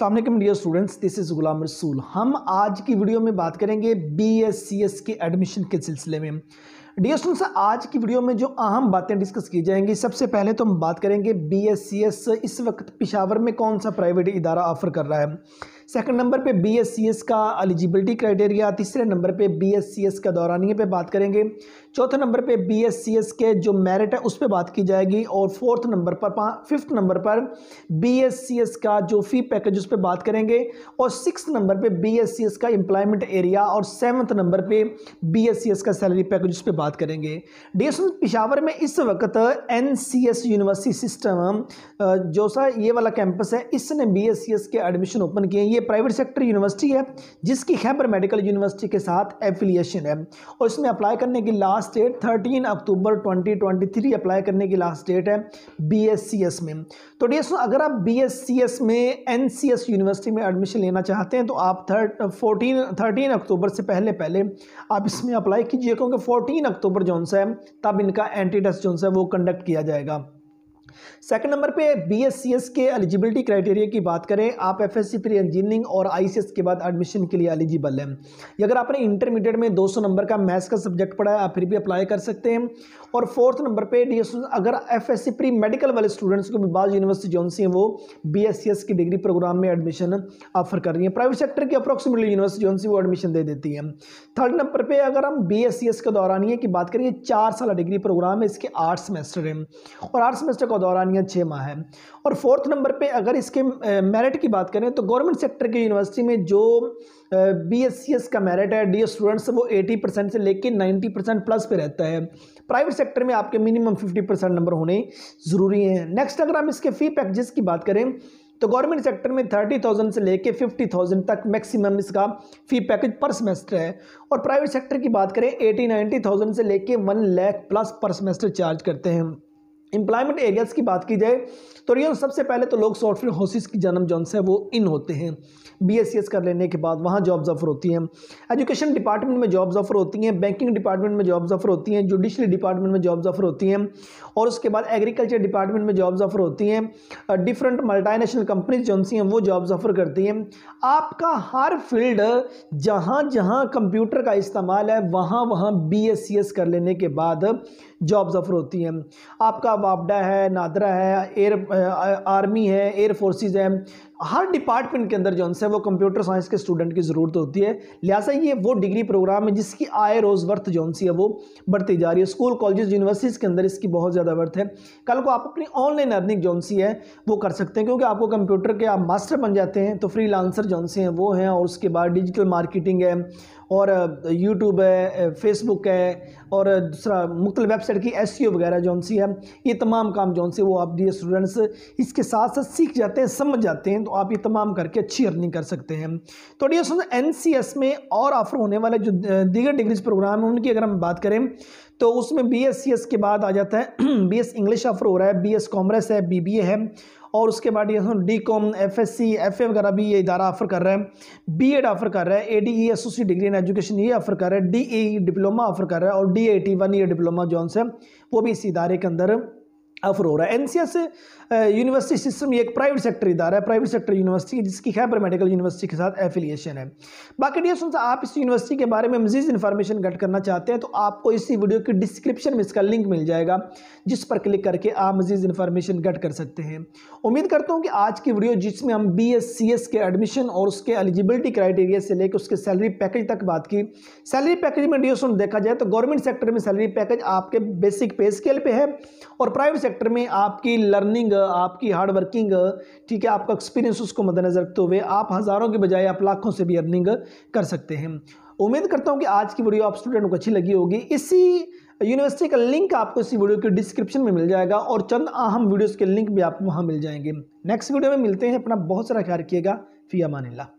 वालेकुम dear students this is Ghulam Rasool हम आज की वीडियो में बात करेंगे बी एस सी एस के एडमिशन के सिलसिले में डियर स्टूडेंट्स आज की वीडियो में जो अहम बातें डिस्कस की जाएंगी सबसे पहले तो हम बात करेंगे बी एस सी एस इस वक्त पिशावर में कौन सा प्राइवेट इदारा ऑफ़र कर रहा है सेकंड नंबर पे बीएससीएस का एलिजिबिलिटी क्राइटेरिया तीसरे नंबर पे बीएससीएस का दौरानिए पे बात करेंगे चौथे नंबर पे बीएससीएस के जो मेरिट है उस पर बात की जाएगी और फोर्थ नंबर पर फिफ्थ नंबर पर बीएससीएस का जो फी पैकेज उस पर बात करेंगे और सिक्स नंबर पे बीएससीएस का एम्प्लॉयमेंट एरिया और सेवन्थ नंबर पे बीएससीएस का सैलरी पैकेज उस पर बात करेंगे डी पिशावर में इस वक्त एन यूनिवर्सिटी सिस्टम जो सा ये वाला कैंपस है इसने बी के एडमिशन ओपन किए ये ये प्राइवेट सेक्टर यूनिवर्सिटी है जिसकी खैबर मेडिकल यूनिवर्सिटी के साथ एफिलिएशन है और इसमें अप्लाई करने की लास्ट डेट 13 अक्टूबर 2023 अप्लाई करने की लास्ट डेट है बी में तो डी अगर आप बी में एन यूनिवर्सिटी में एडमिशन लेना चाहते हैं तो आप थर्ट फोर्टीन थर्टीन अक्टूबर से पहले पहले आप इसमें अप्लाई कीजिए क्योंकि फोर्टीन अक्टूबर जो है तब इनका एंटी टेस्ट जो है वो कंडक्ट किया जाएगा सेकंड नंबर पे बीएससीएस के एलिजिबिलिटी क्राइटेरिया की बात करें आप एफएससी प्री इंजीनियरिंग और आईसीएस के बाद एडमिशन के लिए एलिजिबल है अगर आपने इंटरमीडिएट में 200 नंबर का मैथ्स का सब्जेक्ट पढ़ा है आप फिर भी अप्लाई कर सकते हैं और फोर्थ नंबर पे डी अगर एफ प्री मेडिकल वाले स्टूडेंट्स को बाज यूनिवर्सिटी जो हैं वो बी की डिग्री प्रोग्राम में एडमिशन ऑफर कर रही है प्राइवेट सेक्टर की अप्रोक्सीमेटली यूनिवर्सिटी जो वो एडमिशन दे देती है थर्ड नंबर पर अगर हम बी के दौरान ही की बात करिए चार साल डिग्री प्रोग्राम है इसके आठ सेमेस्टर हैं और आठ सेमेस्टर का दौरानियत छः माह है और फोर्थ नंबर पे अगर इसके मेरिट की बात करें तो गवर्नमेंट सेक्टर की यूनिवर्सिटी में जो बी एस सी एस का मेरिट है डी स्टूडेंट्स वो एटी परसेंट से लेकर नाइन्टी परसेंट प्लस पे रहता है प्राइवेट सेक्टर में आपके मिनिमम फिफ्टी परसेंट नंबर होने ज़रूरी हैं नेक्स्ट अगर हम इसके फ़ी पैकेजेस की बात करें तो गवर्नमेंट सेक्टर में थर्टी थाउजेंड से लेके फिफ्टी थाउजेंड तक मैक्सिमम इसका फ़ी पैकेज पर सेमेस्टर है और प्राइवेट सेक्टर की बात करें एटी नाइन्टी थाउजेंड से लेके one lakh plus per semester charge करते हैं एम्प्लॉयमेंट एरियाज़ की बात की जाए तो रियल सबसे पहले तो लोग सॉफ्टवेयर हाउसेस की जन्म जो से वो इन होते हैं बी सी एस कर लेने के बाद वहाँ जॉब्स ऑफर होती हैं एजुकेशन डिपार्टमेंट में जॉब्स ऑफर होती हैं बैंकिंग डिपार्टमेंट में जॉब्स ऑफर होती हैं जुडिशरी डिपार्टमेंट में जॉब्स ऑफर होती हैं और उसके बाद एग्रीकल्चर डिपार्टमेंट में जॉब्स ऑफर होती हैं डिफरेंट मल्टानेशनल कंपनीज जो हैं वो जॉब्स ऑफर करती हैं आपका हर फील्ड जहाँ जहाँ कंप्यूटर का इस्तेमाल है वहाँ वहाँ बी एस सी एस कर लेने के बाद जॉब्स ऑफर होती हैं आपका वापडा है नादरा है एयर आर्मी है एयर फोर्सेस है हर डिपार्टमेंट के अंदर जो है वो कंप्यूटर साइंस के स्टूडेंट की ज़रूरत होती है लिहाजा ये वो डिग्री प्रोग्राम है जिसकी आए रोज़ वर्थ जो है वो बढ़ती जा रही है स्कूल कॉलेज यूनिवर्सिटीज़ के अंदर इसकी बहुत ज़्यादा वर्थ है कल को आप अपनी ऑनलाइन अर्निंग जो है वो कर सकते हैं क्योंकि आपको कंप्यूटर के आप मास्टर बन जाते हैं तो फ्री लांसर जो से हैं वो हैं और उसके बाद डिजिटल मार्केटिंग है और यूट्यूब है फेसबुक है और दूसरा मुख्तल वेबसाइट की एस e वगैरह जो सी है ये तमाम काम जो वो आप डी स्टूडेंट्स इसके साथ साथ सीख जाते हैं समझ जाते हैं तो तो आप ये तमाम करके अच्छी अर्निंग कर सकते हैं तो एन सी एस में और ऑफर होने वाले जो दीगर डिग्रीज प्रोग्राम हैं उनकी अगर हम बात करें तो उसमें बी एस सी एस के बाद आ जाता है बी एस इंग्लिश ऑफर हो रहा है बी एस कॉमर्स है बी बी ए है और उसके बाद ये D com F S C F A वगैरह भी ये इदारा ऑफर कर रहा है बी एड ऑफर कर रहा है A D E S C degree in education ये ऑफर कर रहा है डी ई डिप्लोमा ऑफर कर रहा है और डी ए टी वन ये डिप्लोमा जो है वो भी इस इदारे के अंदर ऑफर हो रहा है एनसीएस यूनिवर्सिटी सिस्टम ये एक प्राइवेट सेक्टर इदारा है प्राइवेट सेक्टर यूनिवर्सिटी जिसकी खैबर मेडिकल यूनिवर्सिटी के साथ एफिलिएशन है बाकी डी सुन आप इस यूनिवर्सिटी के बारे में मजीद इन्फॉर्मेशन गट करना चाहते हैं तो आपको इसी वीडियो की डिस्क्रिप्शन में इसका लिंक मिल जाएगा जिस पर क्लिक करके आप मजीद इन्फॉर्मेशन कट कर सकते हैं उम्मीद करता हूँ कि आज की वीडियो जिसमें हम बी एस सी एस के एडमिशन और उसके एलिजिबिलिटी क्राइटेरिया से लेकर उसके सैलरी पैकेज तक बात की सैलरी पैकेज में डी देखा जाए तो गवर्नमेंट सेक्टर में सैलरी पैकेज आपके बेसिक पे स्केल पर है और प्राइवेट सेक्टर में आपकी लर्निंग आपकी हार्ड वर्किंग ठीक है आपका एक्सपीरियंस उसको मद्देनज़र रखते हुए आप हज़ारों के बजाय आप लाखों से भी अर्निंग कर सकते हैं उम्मीद करता हूँ कि आज की वीडियो आप स्टूडेंट को अच्छी लगी होगी इसी यूनिवर्सिटी का लिंक आपको इसी वीडियो के डिस्क्रिप्शन में मिल जाएगा और चंद अहम वीडियोज़ के लिंक भी आपको वहाँ मिल जाएंगे नेक्स्ट वीडियो में मिलते हैं अपना बहुत सारा ख्याल रखिएगा फिया अमान